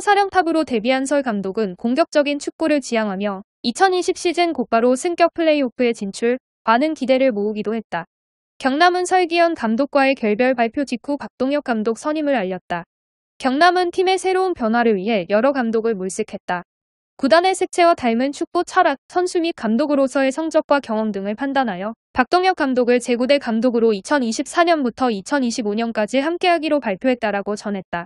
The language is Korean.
사령탑으로 데뷔한 설 감독은 공격적인 축구를 지향하며 2020 시즌 곧바로 승격 플레이오프에 진출, 많은 기대를 모으기도 했다. 경남은 설기현 감독과의 결별 발표 직후 박동혁 감독 선임을 알렸다. 경남은 팀의 새로운 변화를 위해 여러 감독을 물색했다. 구단의 색채와 닮은 축구 철학, 선수 및 감독으로서의 성적과 경험 등을 판단하여 박동혁 감독을 제9대 감독으로 2024년부터 2025년까지 함께하기로 발표했다라고 전했다.